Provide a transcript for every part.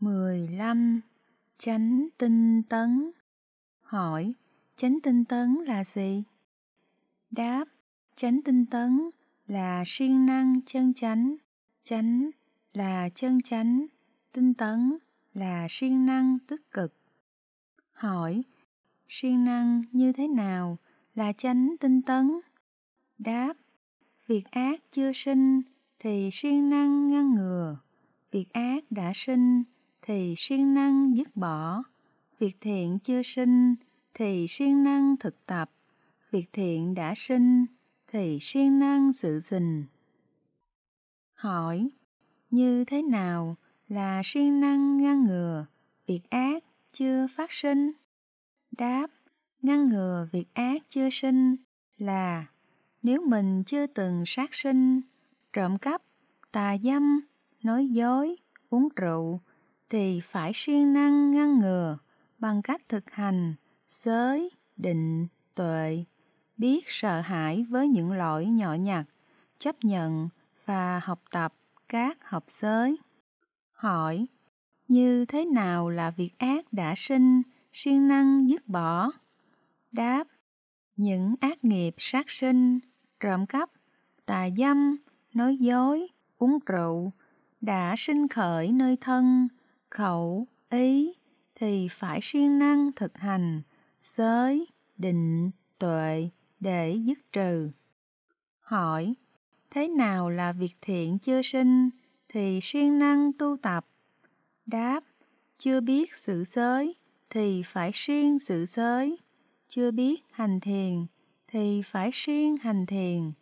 mười lăm Chánh tinh tấn Hỏi, chánh tinh tấn là gì? Đáp, chánh tinh tấn là siêng năng chân chánh, chánh là chân chánh, tinh tấn là siêng năng tích cực. Hỏi, siêng năng như thế nào là chánh tinh tấn? Đáp, việc ác chưa sinh thì siêng năng ngăn ngừa, việc ác đã sinh thì siêng năng dứt bỏ việc thiện chưa sinh thì siêng năng thực tập việc thiện đã sinh thì siêng năng sự gìn hỏi như thế nào là siêng năng ngăn ngừa việc ác chưa phát sinh đáp ngăn ngừa việc ác chưa sinh là nếu mình chưa từng sát sinh trộm cắp tà dâm nói dối uống rượu thì phải siêng năng ngăn ngừa bằng cách thực hành giới, định, tuệ, biết sợ hãi với những lỗi nhỏ nhặt, chấp nhận và học tập các học giới. Hỏi, như thế nào là việc ác đã sinh, siêng năng dứt bỏ? Đáp, những ác nghiệp sát sinh, trộm cắp, tà dâm, nói dối, uống rượu đã sinh khởi nơi thân, khẩu ý thì phải siêng năng thực hành giới định tuệ để dứt trừ hỏi thế nào là việc thiện chưa sinh thì siêng năng tu tập đáp chưa biết sự giới thì phải siêng sự giới chưa biết hành thiền thì phải siêng hành thiền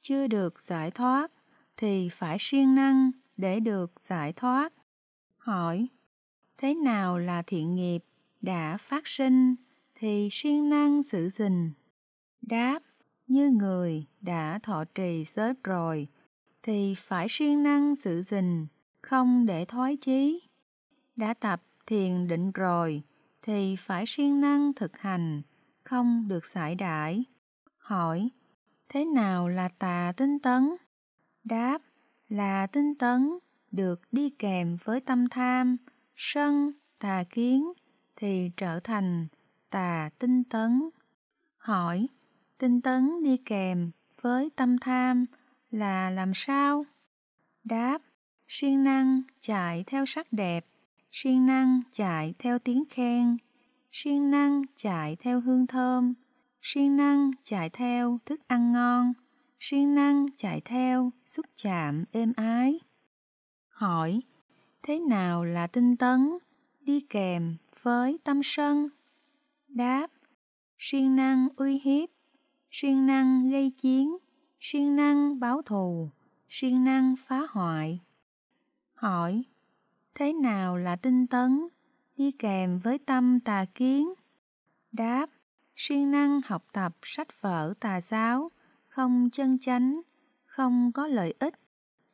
chưa được giải thoát thì phải siêng năng để được giải thoát hỏi thế nào là thiện nghiệp đã phát sinh thì siêng năng giữ gìn đáp như người đã thọ trì giới rồi thì phải siêng năng giữ gìn không để thoái chí đã tập thiền định rồi thì phải siêng năng thực hành không được sải đại hỏi thế nào là tà tinh tấn đáp là tinh tấn được đi kèm với tâm tham sân tà kiến thì trở thành tà tinh tấn hỏi tinh tấn đi kèm với tâm tham là làm sao đáp siêng năng chạy theo sắc đẹp siêng năng chạy theo tiếng khen siêng năng chạy theo hương thơm siêng năng chạy theo thức ăn ngon siêng năng chạy theo xúc chạm êm ái hỏi thế nào là tinh tấn đi kèm với tâm sân đáp siêng năng uy hiếp siêng năng gây chiến siêng năng báo thù siêng năng phá hoại hỏi thế nào là tinh tấn đi kèm với tâm tà kiến đáp siêng năng học tập sách vở tà giáo không chân chánh không có lợi ích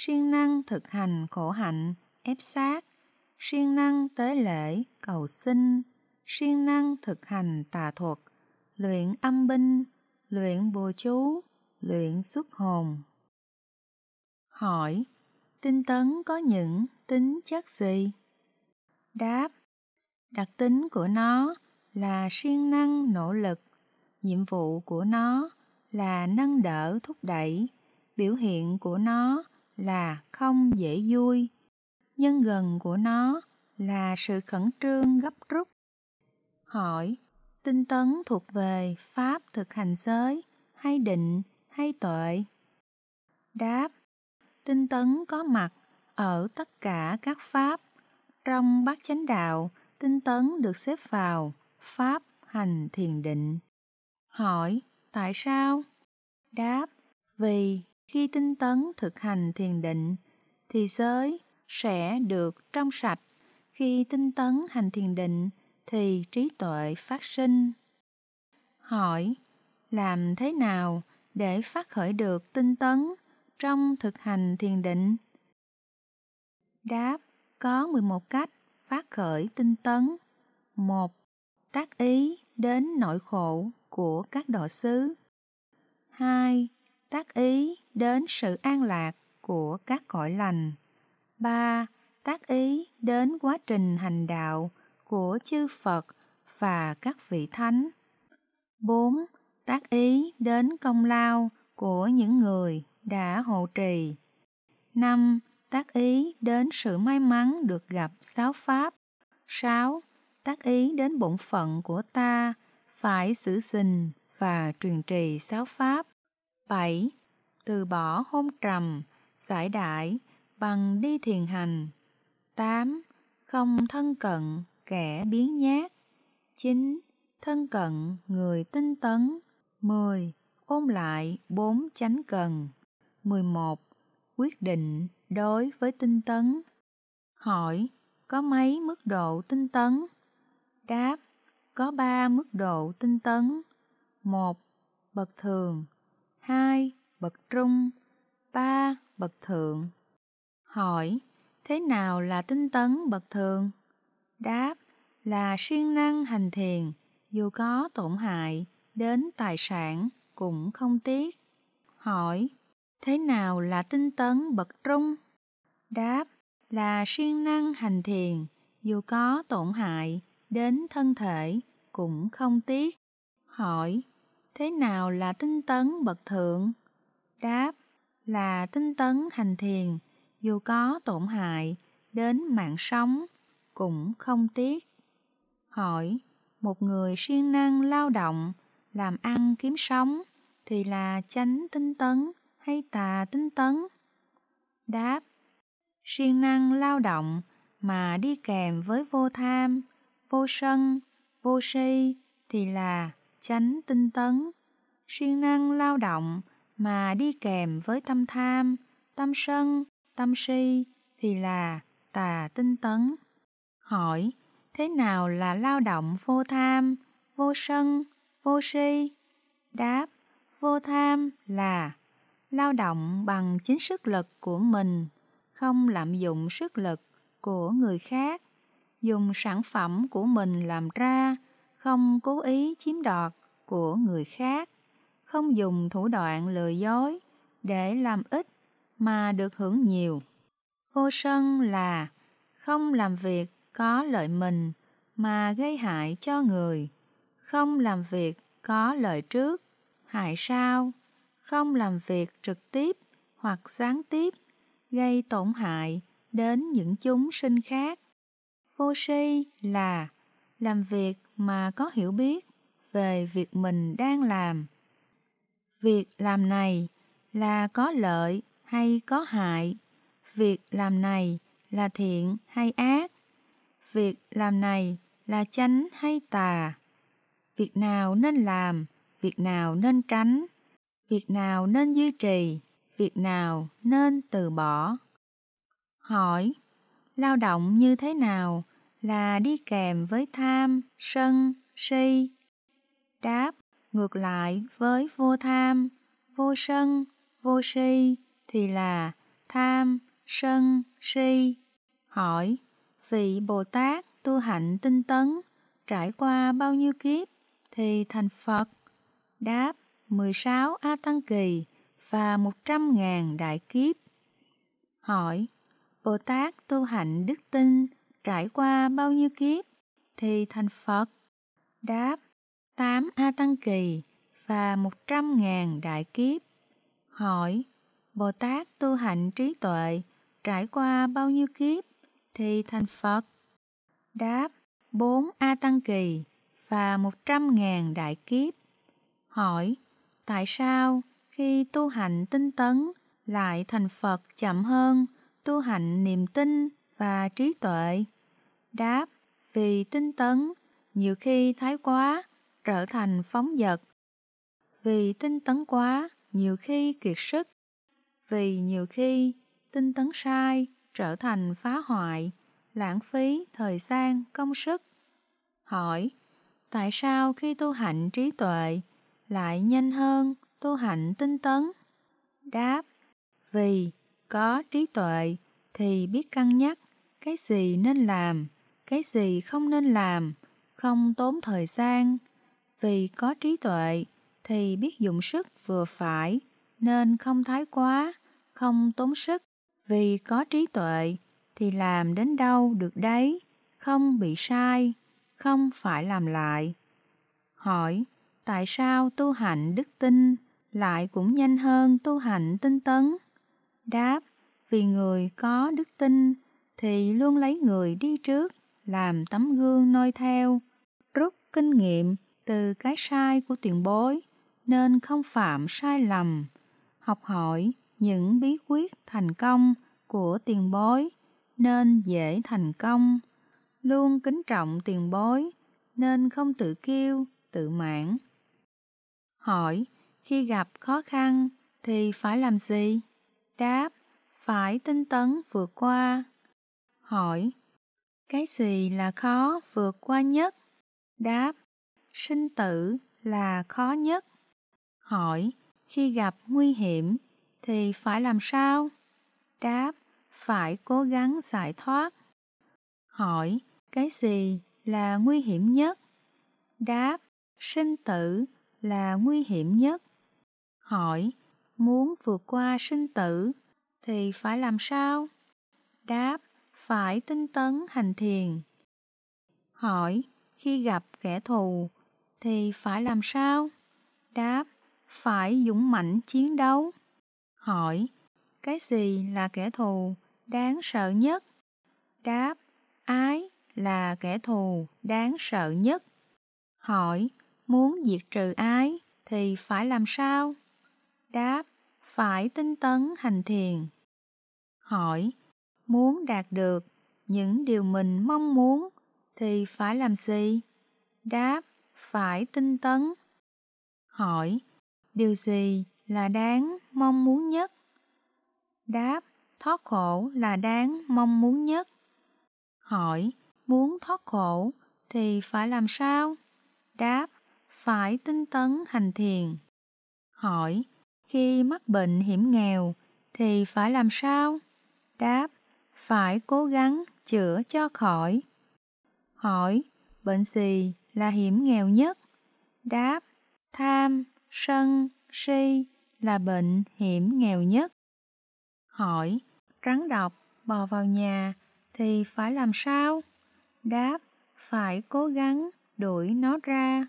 siêng năng thực hành khổ hạnh, ép sát, siêng năng tế lễ, cầu xin, siêng năng thực hành tà thuật, luyện âm binh, luyện bùa chú, luyện xuất hồn. Hỏi, tinh tấn có những tính chất gì? Đáp, đặc tính của nó là siêng năng nỗ lực, nhiệm vụ của nó là nâng đỡ thúc đẩy, biểu hiện của nó là không dễ vui nhân gần của nó là sự khẩn trương gấp rút hỏi tinh tấn thuộc về pháp thực hành giới hay định hay tuệ đáp tinh tấn có mặt ở tất cả các pháp trong bát chánh đạo tinh tấn được xếp vào pháp hành thiền định hỏi tại sao đáp vì khi tinh tấn thực hành thiền định thì giới sẽ được trong sạch khi tinh tấn hành thiền định thì trí tuệ phát sinh hỏi làm thế nào để phát khởi được tinh tấn trong thực hành thiền định đáp có 11 cách phát khởi tinh tấn một tác ý đến nỗi khổ của các đọ sứ 2 tác ý đến sự an lạc của các cõi lành. 3. Tác ý đến quá trình hành đạo của chư Phật và các vị thánh. 4. Tác ý đến công lao của những người đã hộ trì. 5. Tác ý đến sự may mắn được gặp sáu pháp. 6. Tác ý đến bổn phận của ta phải giữ gìn và truyền trì sáu pháp. 7. Từ bỏ hôn trầm, giải đại bằng đi thiền hành. 8. Không thân cận kẻ biến nhát. 9. Thân cận người tinh tấn. 10. Ôm lại bốn chánh cần. 11. Quyết định đối với tinh tấn. Hỏi, có mấy mức độ tinh tấn? Đáp, có 3 mức độ tinh tấn. 1. Bậc thường 2. Bậc trung 3. Bậc thượng Hỏi, thế nào là tinh tấn bậc thượng? Đáp, là siêng năng hành thiền, dù có tổn hại đến tài sản cũng không tiếc. Hỏi, thế nào là tinh tấn bậc trung? Đáp, là siêng năng hành thiền, dù có tổn hại đến thân thể cũng không tiếc. Hỏi, thế nào là tinh tấn bậc thượng đáp là tinh tấn hành thiền dù có tổn hại đến mạng sống cũng không tiếc hỏi một người siêng năng lao động làm ăn kiếm sống thì là chánh tinh tấn hay tà tinh tấn đáp siêng năng lao động mà đi kèm với vô tham vô sân vô si thì là chánh tinh tấn siêng năng lao động mà đi kèm với tâm tham tâm sân tâm si thì là tà tinh tấn hỏi thế nào là lao động vô tham vô sân vô si đáp vô tham là lao động bằng chính sức lực của mình không lạm dụng sức lực của người khác dùng sản phẩm của mình làm ra không cố ý chiếm đoạt của người khác, không dùng thủ đoạn lừa dối để làm ít mà được hưởng nhiều. Vô sân là không làm việc có lợi mình mà gây hại cho người, không làm việc có lợi trước, hại sau, không làm việc trực tiếp hoặc gián tiếp gây tổn hại đến những chúng sinh khác. Vô si là làm việc mà có hiểu biết về việc mình đang làm việc làm này là có lợi hay có hại việc làm này là thiện hay ác việc làm này là chánh hay tà việc nào nên làm việc nào nên tránh việc nào nên duy trì việc nào nên từ bỏ hỏi lao động như thế nào là đi kèm với tham, sân, si. Đáp ngược lại với vô tham, vô sân, vô si thì là tham, sân, si. Hỏi, vị Bồ Tát tu hạnh tinh tấn trải qua bao nhiêu kiếp thì thành Phật? Đáp 16 A Tăng Kỳ và 100.000 đại kiếp. Hỏi, Bồ Tát tu hạnh đức tin trải qua bao nhiêu kiếp thì thành Phật? Đáp, 8 A Tăng Kỳ và 100.000 đại kiếp. Hỏi, Bồ Tát tu hạnh trí tuệ trải qua bao nhiêu kiếp thì thành Phật? Đáp, 4 A Tăng Kỳ và 100.000 đại kiếp. Hỏi, tại sao khi tu hạnh tinh tấn lại thành Phật chậm hơn tu hạnh niềm tin và trí tuệ. Đáp, vì tinh tấn, nhiều khi thái quá, trở thành phóng dật. Vì tinh tấn quá, nhiều khi kiệt sức. Vì nhiều khi tinh tấn sai, trở thành phá hoại, lãng phí thời gian, công sức. Hỏi, tại sao khi tu hạnh trí tuệ lại nhanh hơn tu hạnh tinh tấn? Đáp, vì có trí tuệ thì biết cân nhắc cái gì nên làm, cái gì không nên làm, không tốn thời gian. Vì có trí tuệ thì biết dụng sức vừa phải, nên không thái quá, không tốn sức. Vì có trí tuệ thì làm đến đâu được đấy, không bị sai, không phải làm lại. Hỏi, tại sao tu hạnh đức tin lại cũng nhanh hơn tu hạnh tinh tấn? Đáp, vì người có đức tin thì luôn lấy người đi trước làm tấm gương noi theo, rút kinh nghiệm từ cái sai của tiền bối nên không phạm sai lầm, học hỏi những bí quyết thành công của tiền bối nên dễ thành công, luôn kính trọng tiền bối nên không tự kiêu, tự mãn. Hỏi, khi gặp khó khăn thì phải làm gì? Đáp, phải tinh tấn vượt qua hỏi cái gì là khó vượt qua nhất đáp sinh tử là khó nhất hỏi khi gặp nguy hiểm thì phải làm sao đáp phải cố gắng giải thoát hỏi cái gì là nguy hiểm nhất đáp sinh tử là nguy hiểm nhất hỏi muốn vượt qua sinh tử thì phải làm sao đáp phải tinh tấn hành thiền hỏi khi gặp kẻ thù thì phải làm sao đáp phải dũng mãnh chiến đấu hỏi cái gì là kẻ thù đáng sợ nhất đáp ái là kẻ thù đáng sợ nhất hỏi muốn diệt trừ ái thì phải làm sao đáp phải tinh tấn hành thiền hỏi muốn đạt được những điều mình mong muốn thì phải làm gì? Đáp, phải tinh tấn. Hỏi, điều gì là đáng mong muốn nhất? Đáp, thoát khổ là đáng mong muốn nhất. Hỏi, muốn thoát khổ thì phải làm sao? Đáp, phải tinh tấn hành thiền. Hỏi, khi mắc bệnh hiểm nghèo thì phải làm sao? Đáp, phải cố gắng chữa cho khỏi. Hỏi, bệnh gì là hiểm nghèo nhất? Đáp, tham, sân, si là bệnh hiểm nghèo nhất. Hỏi, rắn độc bò vào nhà thì phải làm sao? Đáp, phải cố gắng đuổi nó ra.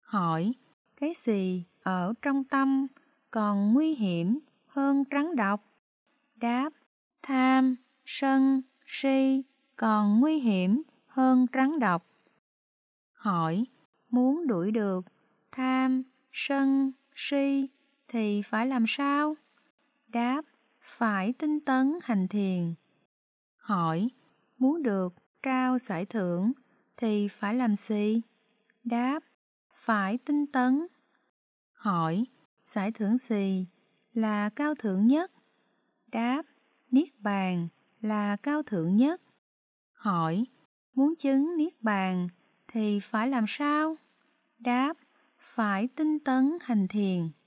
Hỏi, cái gì ở trong tâm còn nguy hiểm hơn rắn độc? Đáp, tham, sân, si còn nguy hiểm hơn rắn độc. Hỏi, muốn đuổi được tham, sân, si thì phải làm sao? Đáp, phải tinh tấn hành thiền. Hỏi, muốn được trao giải thưởng thì phải làm gì? Đáp, phải tinh tấn. Hỏi, giải thưởng gì là cao thượng nhất? Đáp, niết bàn là cao thượng nhất. Hỏi, muốn chứng niết bàn thì phải làm sao? Đáp, phải tinh tấn hành thiền.